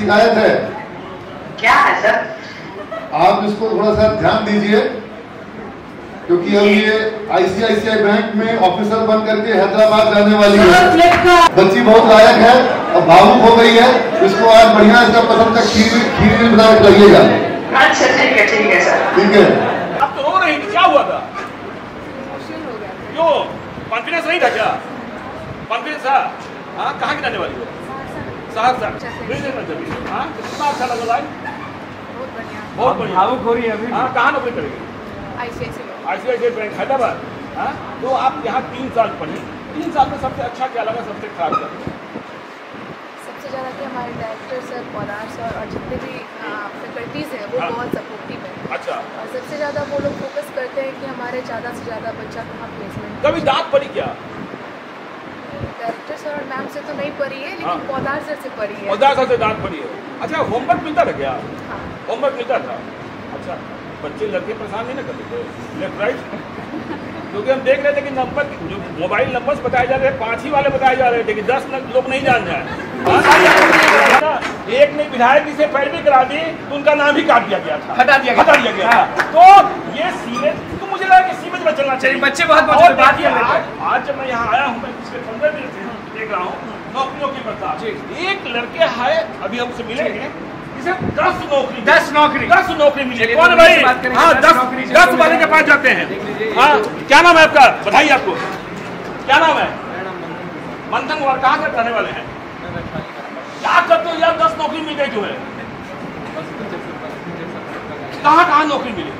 शिकायत है क्या है सर आप इसको थोड़ा सा ध्यान दीजिए क्योंकि अब ये आईसीआईसीआई बैंक में ऑफिसर बन करके हैदराबाद जाने वाली है बच्ची बहुत लायक है और भावुक हो गई है इसको आज बढ़िया इसका पसंद का खीर खीर भी बना रखिएगा अच्छा ठीक है ठीक है सर ठीक है आप तो रो रही क्या हुआ था कॉन्फिडेंस नहीं था क्या कॉन्फिडेंस था हाँ कहाँ की जाने वाली है सात अच्छा, हाँ, कितना अच्छा बहुत बढ़िया हाँ, कहाँ नौकरी बैंक हैदराबाद हाँ, तो आप यहाँ तीन साल तीन साल में सबसे अच्छा क्या लगा सबसे खराब लगा सबसे ज़्यादा कि हमारे डायरेक्टर सर सर और जितने भी फैकल्टीज़ हैं वो बहुत सपोर्टिव है अच्छा और सबसे ज़्यादा वो लोग फोकस करते हैं कि हमारे ज़्यादा से ज़्यादा बच्चा कहाँ प्लेसमेंट कभी दांत पड़ी क्या तो नहीं पढ़ी है लेकिन हाँ। से पढ़ी है से है अच्छा होमवर्क मिलता था क्या होमवर्क हाँ। मिलता था अच्छा बच्चे लड़के परेशान नहीं ना करते थे क्योंकि हम देख रहे थे कि नंबर जो मोबाइल नंबर्स बताए जा रहे हैं पांच ही वाले बताए जा रहे थे कि दस लोग नहीं जान हाँ, जाए अच्छा, एक ने विधायक जी से पैरवी करा दी तो उनका नाम ही काट दिया गया था हटा दिया हटा दिया गया तो ये सीरियस परिवार के सीमित में चलना चाहिए बच्चे बहुत बहुत बात आज जब मैं यहाँ आया हूँ मैं पिछले पंद्रह दिन से देख रहा हूँ नौकरियों की बदलाव एक लड़के है अभी हमसे मिले इसे दस नौकरी दस नौकरी दस नौकरी मिली कौन तो भाई हाँ दस दस तो वाले के पास जाते हैं हाँ क्या नाम है आपका बधाई आपको क्या नाम है मंथन कुमार कहाँ के रहने वाले हैं क्या करते हो यार दस नौकरी मिल गई जो है कहाँ कहाँ नौकरी मिली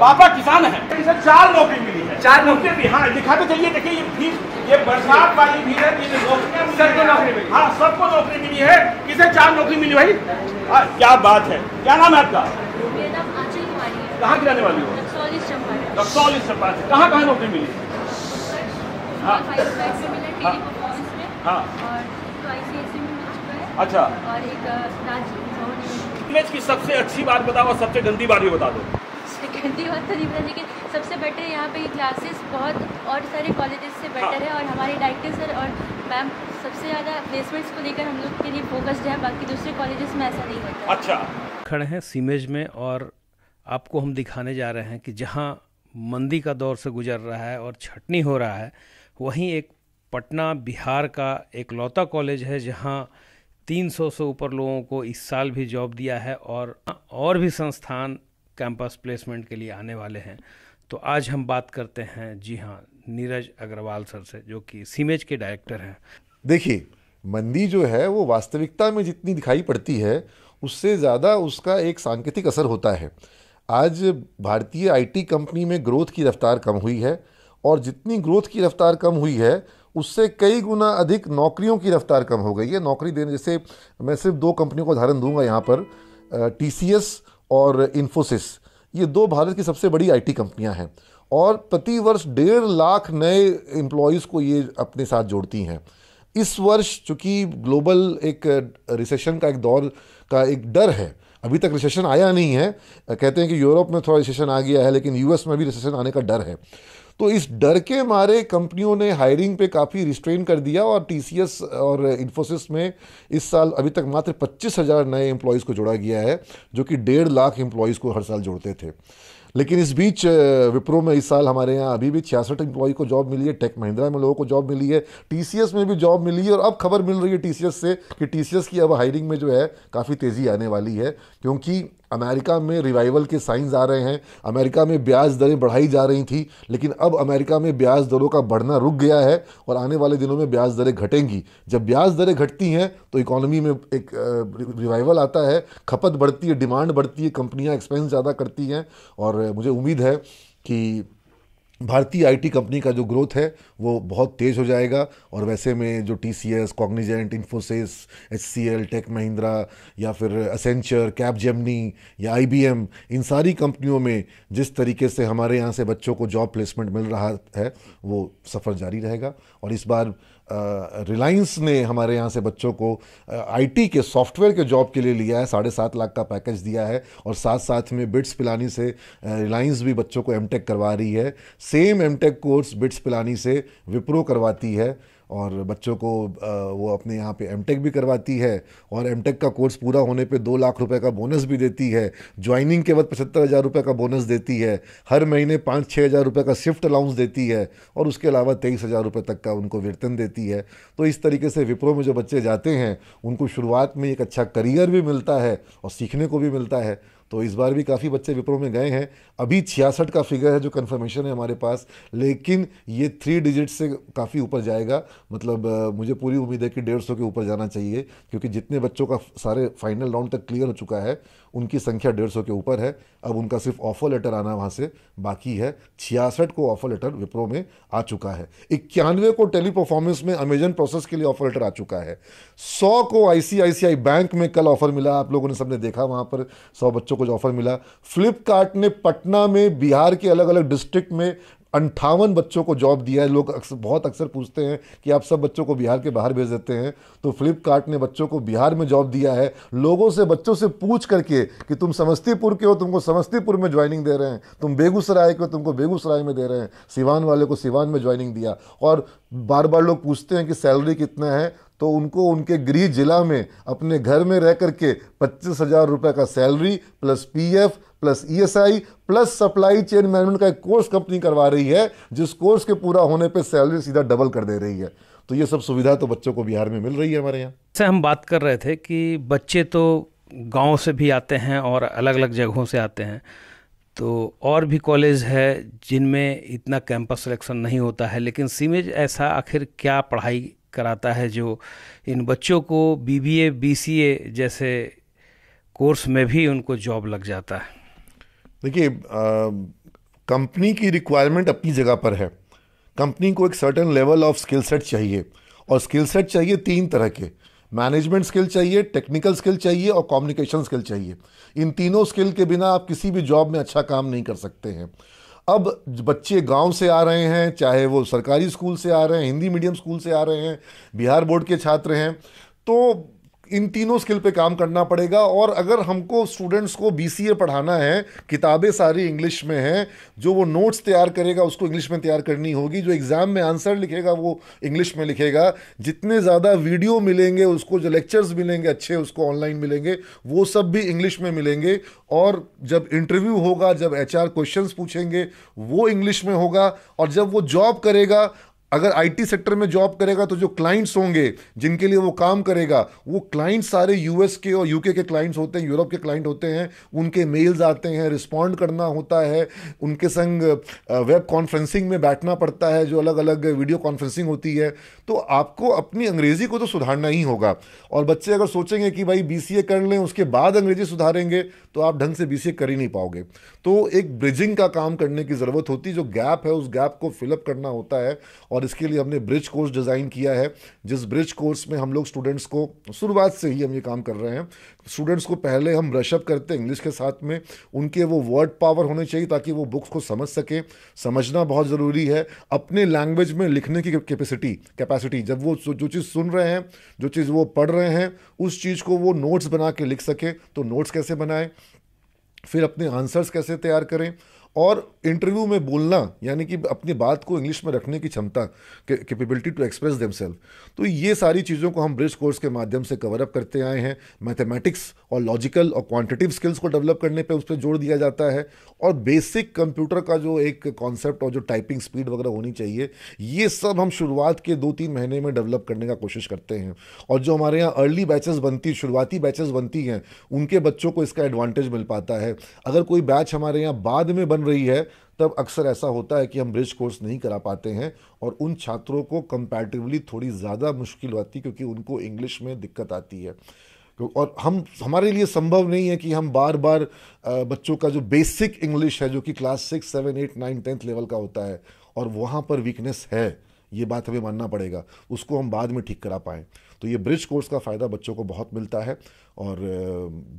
पापा किसान है इसे चार नौकरी मिली है चार नौकरी भी हाँ दिखाते तो चलिए देखिए ये भीड़ ये बरसात वाली भीड़ है सबको नौकरी मिली हाँ सबको नौकरी मिली है किसे चार नौकरी मिली भाई हाँ, क्या बात है क्या नाम है आपका कहाँ की रहने वाली हो रक्सौली कहाँ कहाँ नौकरी मिली हाँ, हाँ।, हाँ। अच्छा की सबसे अच्छी बात बताओ और सबसे गंदी बात भी बता दो बात तो नहीं तरीका लेकिन सबसे बेटर यहाँ पे ये क्लासेस बहुत और सारे कॉलेजेस से बेटर हाँ। है और हमारे डायरेक्टर सर और मैम सबसे ज़्यादा प्लेसमेंट्स को लेकर हम लोग के लिए फोकस्ड है बाकी दूसरे कॉलेजेस में ऐसा नहीं होता अच्छा खड़े हैं सीमेज में और आपको हम दिखाने जा रहे हैं कि जहाँ मंदी का दौर से गुजर रहा है और छटनी हो रहा है वहीं एक पटना बिहार का एक लौता कॉलेज है जहाँ 300 से ऊपर लोगों को इस साल भी जॉब दिया है और और भी संस्थान कैंपस प्लेसमेंट के लिए आने वाले हैं तो आज हम बात करते हैं जी हाँ नीरज अग्रवाल सर से जो कि सीमेज के डायरेक्टर हैं देखिए मंदी जो है वो वास्तविकता में जितनी दिखाई पड़ती है उससे ज़्यादा उसका एक सांकेतिक असर होता है आज भारतीय आईटी कंपनी में ग्रोथ की रफ्तार कम हुई है और जितनी ग्रोथ की रफ्तार कम हुई है उससे कई गुना अधिक नौकरियों की रफ्तार कम हो गई है नौकरी देने जैसे मैं सिर्फ दो कंपनियों को उदाहरण दूंगा यहाँ पर टी सी एस और इन्फोसिस ये दो भारत की सबसे बड़ी आईटी कंपनियां हैं और प्रतिवर्ष डेढ़ लाख नए एम्प्लॉयज़ को ये अपने साथ जोड़ती हैं इस वर्ष चूँकि ग्लोबल एक रिसेशन का एक दौर का एक डर है अभी तक रिसेशन आया नहीं है कहते हैं कि यूरोप में थोड़ा रिसेशन आ गया है लेकिन यूएस में भी रिसेशन आने का डर है तो इस डर के मारे कंपनियों ने हायरिंग पे काफ़ी रिस्ट्रेन कर दिया और टी और इन्फोसिस में इस साल अभी तक मात्र पच्चीस हज़ार नए एम्प्लॉयज़ को जोड़ा गया है जो कि डेढ़ लाख एम्प्लॉयज़ को हर साल जोड़ते थे लेकिन इस बीच विप्रो में इस साल हमारे यहाँ अभी भी छियासठ एम्प्लॉय को जॉब मिली है टेक महिंद्रा में लोगों को जॉब मिली है टी में भी जॉब मिली है और अब खबर मिल रही है टी से कि टी की अब हायरिंग में जो है काफ़ी तेज़ी आने वाली है क्योंकि अमेरिका में रिवाइवल के साइंस आ रहे हैं अमेरिका में ब्याज दरें बढ़ाई जा रही थी लेकिन अब अमेरिका में ब्याज दरों का बढ़ना रुक गया है और आने वाले दिनों में ब्याज दरें घटेंगी जब ब्याज दरें घटती हैं तो इकोनॉमी में एक रिवाइवल आता है खपत बढ़ती है डिमांड बढ़ती है कंपनियाँ एक्सपेंस ज़्यादा करती हैं और मुझे उम्मीद है कि भारतीय आईटी कंपनी का जो ग्रोथ है वो बहुत तेज़ हो जाएगा और वैसे में जो T C S Cognizant Infosys H C L Tech Mahindra या फिर असेंचर कैब जेमनी या आई बी एम इन सारी कंपनियों में जिस तरीके से हमारे यहाँ से बच्चों को जॉब प्लेसमेंट मिल रहा है वो सफ़र जारी रहेगा और इस बार रिलायंस ने हमारे यहाँ से बच्चों को आईटी के सॉफ्टवेयर के जॉब के लिए लिया है साढ़े सात लाख का पैकेज दिया है और साथ साथ में बिट्स पिलानी से रिलायंस भी बच्चों को एमटेक करवा रही है same MTech course BITS Pilani से विप्रो करवाती है और बच्चों को वो अपने यहाँ पे एमटेक भी करवाती है और एमटेक का कोर्स पूरा होने पे दो लाख रुपए का बोनस भी देती है ज्वाइनिंग के बाद पचहत्तर हज़ार रुपये का बोनस देती है हर महीने पाँच छः हज़ार रुपये का शिफ्ट अलाउंस देती है और उसके अलावा तेईस हज़ार रुपये तक का उनको वेतन देती है तो इस तरीके से विप्रो में जो बच्चे जाते हैं उनको शुरुआत में एक अच्छा करियर भी मिलता है और सीखने को भी मिलता है तो इस बार भी काफ़ी बच्चे विप्रो में गए हैं अभी छियासठ का फिगर है जो कन्फर्मेशन है हमारे पास लेकिन ये थ्री डिजिट से काफ़ी ऊपर जाएगा मतलब मुझे पूरी उम्मीद है कि डेढ़ सौ के ऊपर जाना चाहिए क्योंकि जितने बच्चों का सारे फाइनल राउंड तक क्लियर हो चुका है उनकी संख्या डेढ़ सौ के ऊपर है अब उनका सिर्फ ऑफर लेटर आना वहाँ से बाकी है छियासठ को ऑफर लेटर विप्रो में आ चुका है इक्यानवे को टेली परफॉर्मेंस में अमेजन प्रोसेस के लिए ऑफर लेटर आ चुका है सौ को आईसीआईसीआई बैंक में कल ऑफर मिला आप लोगों ने सबने देखा वहाँ पर सौ बच्चों बच्चों को जो ऑफ़र मिला फ्लिपकार्ट ने पटना में बिहार के अलग अलग डिस्ट्रिक्ट में अंठावन बच्चों को जॉब दिया है लोग अक्सर बहुत अक्सर पूछते हैं कि आप सब बच्चों को बिहार के बाहर भेज देते हैं तो फ्लिपकार्ट ने बच्चों को बिहार में जॉब दिया है लोगों से बच्चों से पूछ करके कि तुम समस्तीपुर के हो तुमको समस्तीपुर में ज्वाइनिंग दे रहे हैं तुम बेगूसराय के हो तुमको बेगूसराय में दे रहे हैं सिवान वाले को सिवान में ज्वाइनिंग दिया और बार बार लोग पूछते हैं कि सैलरी कितना है तो उनको उनके गृह जिला में अपने घर में रह करके पच्चीस हज़ार रुपये का salary plus PF plus ESI plus supply chain management का एक कोर्स कंपनी करवा रही है जिस कोर्स के पूरा होने पे सैलरी सीधा डबल कर दे रही है तो ये सब सुविधा तो बच्चों को बिहार में मिल रही है हमारे यहाँ से हम बात कर रहे थे कि बच्चे तो गाँव से भी आते हैं और अलग अलग जगहों से आते हैं तो और भी कॉलेज है जिनमें इतना कैंपस सिलेक्शन नहीं होता है लेकिन सीमेज ऐसा आखिर क्या पढ़ाई कराता है जो इन बच्चों को बीबीए बीसीए जैसे कोर्स में भी उनको जॉब लग जाता है देखिए कंपनी की रिक्वायरमेंट अपनी जगह पर है कंपनी को एक certain level of skill set चाहिए और स्किल सेट चाहिए तीन तरह के मैनेजमेंट स्किल चाहिए टेक्निकल स्किल चाहिए और कम्युनिकेशन स्किल चाहिए इन तीनों स्किल के बिना आप किसी भी जॉब में अच्छा काम नहीं कर सकते हैं अब बच्चे गांव से आ रहे हैं चाहे वो सरकारी स्कूल से आ रहे हैं हिंदी मीडियम स्कूल से आ रहे हैं बिहार बोर्ड के छात्र हैं तो इन तीनों स्किल पे काम करना पड़ेगा और अगर हमको स्टूडेंट्स को बीसीए पढ़ाना है किताबें सारी इंग्लिश में हैं जो वो नोट्स तैयार करेगा उसको इंग्लिश में तैयार करनी होगी जो एग्ज़ाम में आंसर लिखेगा वो इंग्लिश में लिखेगा जितने ज़्यादा वीडियो मिलेंगे उसको जो लेक्चर्स मिलेंगे अच्छे उसको ऑनलाइन मिलेंगे वो सब भी इंग्लिश में मिलेंगे और जब इंटरव्यू होगा जब एच आर क्वेश्चन पूछेंगे वो इंग्लिश में होगा और जब वो जॉब करेगा अगर आईटी सेक्टर में जॉब करेगा तो जो क्लाइंट्स होंगे जिनके लिए वो काम करेगा वो क्लाइंट्स सारे यूएस के और यूके के क्लाइंट्स होते हैं यूरोप के क्लाइंट होते हैं उनके मेल्स आते हैं रिस्पॉन्ड करना होता है उनके संग वेब कॉन्फ्रेंसिंग में बैठना पड़ता है जो अलग अलग वीडियो कॉन्फ्रेंसिंग होती है तो आपको अपनी अंग्रेज़ी को तो सुधारना ही होगा और बच्चे अगर सोचेंगे कि भाई बी कर लें उसके बाद अंग्रेज़ी सुधारेंगे तो आप ढंग से बी कर ही नहीं पाओगे तो एक ब्रिजिंग का काम करने की ज़रूरत होती है जो गैप है उस गैप को फिलअप करना होता है और इसके लिए हमने ब्रिज कोर्स डिज़ाइन किया है जिस ब्रिज कोर्स में हम लोग स्टूडेंट्स को शुरुआत से ही हम ये काम कर रहे हैं स्टूडेंट्स को पहले हम ब्रशअप करते हैं इंग्लिश के साथ में उनके वो वर्ड पावर होने चाहिए ताकि वो बुक्स को समझ सकें समझना बहुत ज़रूरी है अपने लैंग्वेज में लिखने की कैपेसिटी कैपेसिटी जब वो जो चीज़ सुन रहे हैं जो चीज़ वो पढ़ रहे हैं उस चीज़ को वो नोट्स बना के लिख सकें तो नोट्स कैसे बनाएं फिर अपने आंसर्स कैसे तैयार करें और इंटरव्यू में बोलना यानी कि अपनी बात को इंग्लिश में रखने की क्षमता कैपेबिलिटी टू एक्सप्रेस देम तो ये सारी चीज़ों को हम ब्रिज कोर्स के माध्यम से कवर अप करते आए हैं मैथमेटिक्स और लॉजिकल और क्वांटिटिव स्किल्स को डेवलप करने पे उस पर जोड़ दिया जाता है और बेसिक कंप्यूटर का जो एक कॉन्सेप्ट और जो टाइपिंग स्पीड वगैरह होनी चाहिए ये सब हम शुरुआत के दो तीन महीने में डेवलप करने का कोशिश करते हैं और जो हमारे यहाँ अर्ली बैचेस बनती शुरुआती बैचेस बनती हैं उनके बच्चों को इसका एडवांटेज मिल पाता है अगर कोई बैच हमारे यहाँ बाद में बन रही है तब अक्सर ऐसा होता है कि हम ब्रिज कोर्स नहीं करा पाते हैं और उन छात्रों को कंपैरेटिवली थोड़ी ज़्यादा मुश्किल होती क्योंकि उनको इंग्लिश में दिक्कत आती है और हम हमारे लिए संभव नहीं है कि हम बार बार बच्चों का जो बेसिक इंग्लिश है जो कि class six seven eight nine tenth level का होता है और वहाँ पर वीकनेस है ये बात हमें मानना पड़ेगा उसको हम बाद में ठीक करा पाएँ तो ये ब्रिज कोर्स का फ़ायदा बच्चों को बहुत मिलता है और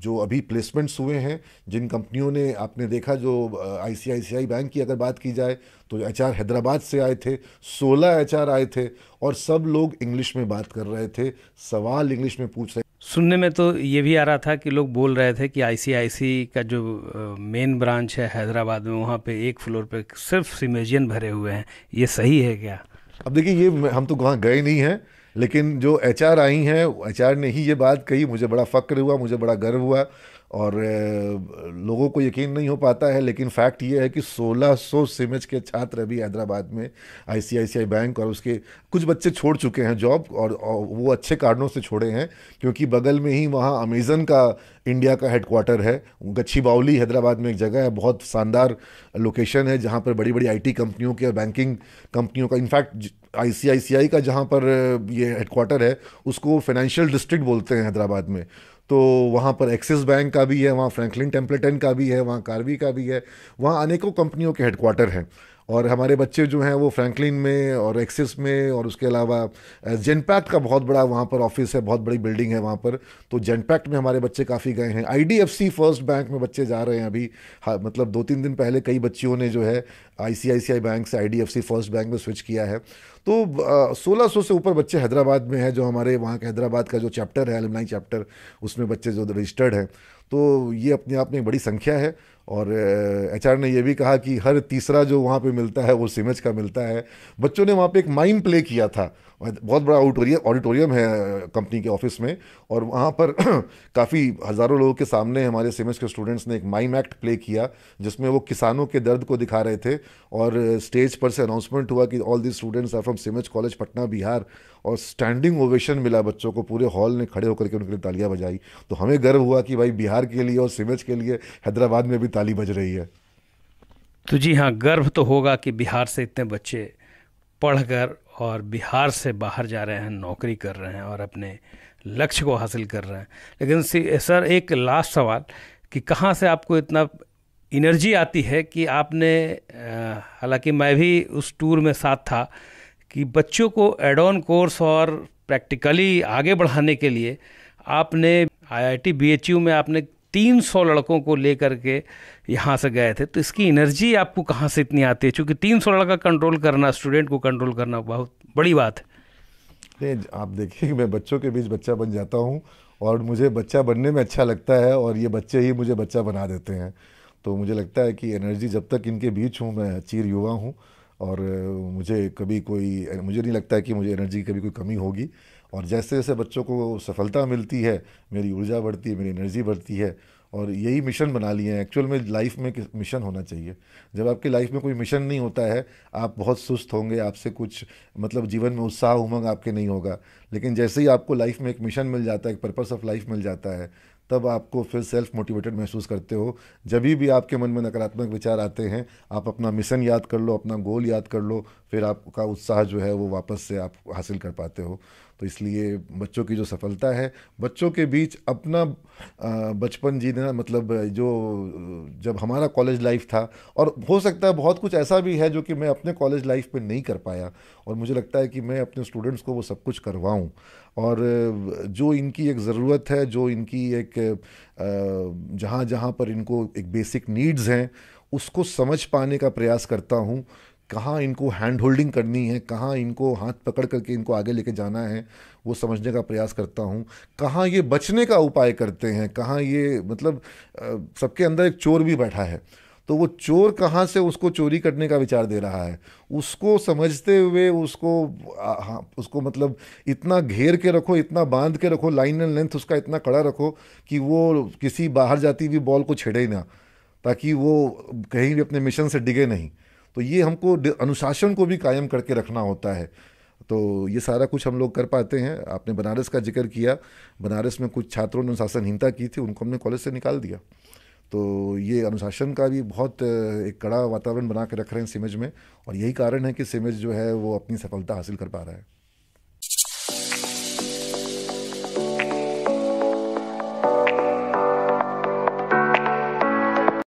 जो अभी प्लेसमेंट्स हुए हैं जिन कंपनियों ने आपने देखा जो आईसीआईसीआई बैंक की अगर बात की जाए तो एचआर हैदराबाद से आए थे 16 एचआर आए थे और सब लोग इंग्लिश में बात कर रहे थे सवाल इंग्लिश में पूछ रहे सुनने में तो ये भी आ रहा था कि लोग बोल रहे थे कि आई का जो मेन ब्रांच है हैदराबाद में वहाँ पे एक फ्लोर पे सिर्फ सिमेजियन भरे हुए हैं ये सही है क्या अब देखिए ये हम तो वहाँ गए नहीं हैं लेकिन जो एच आई हैं एच ने ही ये बात कही मुझे बड़ा फ़क्र हुआ मुझे बड़ा गर्व हुआ और लोगों को यकीन नहीं हो पाता है लेकिन फैक्ट ये है कि 1600 सौ सिमेज के छात्र अभी हैदराबाद में आईसीआईसीआई बैंक और उसके कुछ बच्चे छोड़ चुके हैं जॉब और, वो अच्छे कारणों से छोड़े हैं क्योंकि बगल में ही वहाँ अमेज़न का इंडिया का हेडकोार्टर है गच्छी बाउली हैदराबाद में एक जगह है बहुत शानदार लोकेशन है जहाँ पर बड़ी बड़ी आई कंपनियों के और बैंकिंग कंपनियों का इनफैक्ट आई का जहाँ पर ये हेडकोार्टर है उसको फाइनेंशियल डिस्ट्रिक्ट बोलते हैं हैदराबाद में तो वहाँ पर एक्सिस बैंक का भी है वहाँ फ्रैंकलिन टेम्पलेटन का भी है वहाँ कार्वी का भी है वहाँ अनेकों कंपनियों के हेडक्वार्टर हैं और हमारे बच्चे जो हैं वो फ्रैंकलिन में और एक्सिस में और उसके अलावा जेनपैक्ट का बहुत बड़ा वहाँ पर ऑफिस है बहुत बड़ी बिल्डिंग है वहाँ पर तो जेनपैक्ट में हमारे बच्चे काफ़ी गए हैं आई फर्स्ट बैंक में बच्चे जा रहे हैं अभी हाँ, मतलब दो तीन दिन पहले कई बच्चियों ने जो है आई बैंक से आई फर्स्ट बैंक में स्विच किया है तो सोलह सौ से ऊपर बच्चे हैदराबाद में हैं जो हमारे वहाँ के हैदराबाद का जो चैप्टर है एलमनाई चैप्टर उसमें बच्चे जो रजिस्टर्ड हैं तो ये अपने आप में एक बड़ी संख्या है और एच ने यह भी कहा कि हर तीसरा जो वहाँ पे मिलता है वो सिमेज का मिलता है बच्चों ने वहाँ पे एक माइम प्ले किया था बहुत बड़ा ऑडिटोरियम ऑडिटोरियम है कंपनी के ऑफिस में और वहाँ पर काफ़ी हज़ारों लोगों के सामने हमारे सीमेंस के स्टूडेंट्स ने एक माइम एक्ट प्ले किया जिसमें वो किसानों के दर्द को दिखा रहे थे और स्टेज पर से अनाउंसमेंट हुआ कि all this students are from Siemens college Patna Bihar और स्टैंडिंग ओवेशन मिला बच्चों को पूरे हॉल ने खड़े होकर के उनके लिए तालियाँ बजाई तो हमें गर्व हुआ कि भाई बिहार के लिए और सीमेंस के लिए हैदराबाद में भी ताली बज रही है तो जी हाँ गर्व तो होगा कि बिहार से इतने बच्चे पढ़कर और बिहार से बाहर जा रहे हैं नौकरी कर रहे हैं और अपने लक्ष्य को हासिल कर रहे हैं लेकिन सर एक लास्ट सवाल कि कहाँ से आपको इतना इनर्जी आती है कि आपने हालांकि मैं भी उस टूर में साथ था कि बच्चों को एड ऑन कोर्स और प्रैक्टिकली आगे बढ़ाने के लिए आपने आईआईटी बीएचयू में आपने तीन सौ लड़कों को लेकर के यहाँ से गए थे तो इसकी एनर्जी आपको कहाँ से इतनी आती है क्योंकि सौ लड़का कंट्रोल करना स्टूडेंट को कंट्रोल करना बहुत बड़ी बात है नहीं आप देखिए मैं बच्चों के बीच बच्चा बन जाता हूँ और मुझे बच्चा बनने में अच्छा लगता है और ये बच्चे ही मुझे बच्चा बना देते हैं तो मुझे लगता है कि एनर्जी जब तक इनके बीच हूँ मैं चीर युवा हूँ और मुझे कभी कोई मुझे नहीं लगता है कि मुझे एनर्जी की कभी कोई कमी होगी और जैसे जैसे बच्चों को सफलता मिलती है मेरी ऊर्जा बढ़ती है मेरी एनर्जी बढ़ती है और यही मिशन बना लिए हैं एक्चुअल में लाइफ में मिशन होना चाहिए जब आपकी लाइफ में कोई मिशन नहीं होता है आप बहुत सुस्त होंगे आपसे कुछ मतलब जीवन में उत्साह उमंग आपके नहीं होगा लेकिन जैसे ही आपको लाइफ में एक मिशन मिल जाता है एक पर्पस ऑफ लाइफ मिल जाता है तब आपको फिर सेल्फ मोटिवेटेड महसूस करते हो जब भी आपके मन में नकारात्मक विचार आते हैं आप अपना मिशन याद कर लो अपना गोल याद कर लो फिर आपका उत्साह जो है वो वापस से आप हासिल कर पाते हो तो इसलिए बच्चों की जो सफलता है बच्चों के बीच अपना बचपन जीना मतलब जो जब हमारा कॉलेज लाइफ था और हो सकता है बहुत कुछ ऐसा भी है जो कि मैं अपने कॉलेज लाइफ में नहीं कर पाया और मुझे लगता है कि मैं अपने स्टूडेंट्स को वो सब कुछ करवाऊँ और जो इनकी एक ज़रूरत है जो इनकी एक जहाँ जहाँ पर इनको एक बेसिक नीड्स हैं उसको समझ पाने का प्रयास करता हूँ कहाँ इनको हैंड होल्डिंग करनी है कहाँ इनको हाथ पकड़ करके इनको आगे लेके जाना है वो समझने का प्रयास करता हूँ कहाँ ये बचने का उपाय करते हैं कहाँ ये मतलब सबके अंदर एक चोर भी बैठा है तो वो चोर कहाँ से उसको चोरी करने का विचार दे रहा है उसको समझते हुए उसको हाँ उसको मतलब इतना घेर के रखो इतना बांध के रखो लाइन एंड लेंथ उसका इतना कड़ा रखो कि वो किसी बाहर जाती हुई बॉल को छेड़े ही ना ताकि वो कहीं भी अपने मिशन से डिगे नहीं तो ये हमको अनुशासन को भी कायम करके रखना होता है तो ये सारा कुछ हम लोग कर पाते हैं आपने बनारस का जिक्र किया बनारस में कुछ छात्रों ने अनुशासनहीनता की थी उनको हमने कॉलेज से निकाल दिया तो ये अनुशासन का भी बहुत एक कड़ा वातावरण बना के रख रहे हैं सिमेज में और यही कारण है कि सिमेज जो है वो अपनी सफलता हासिल कर पा रहा है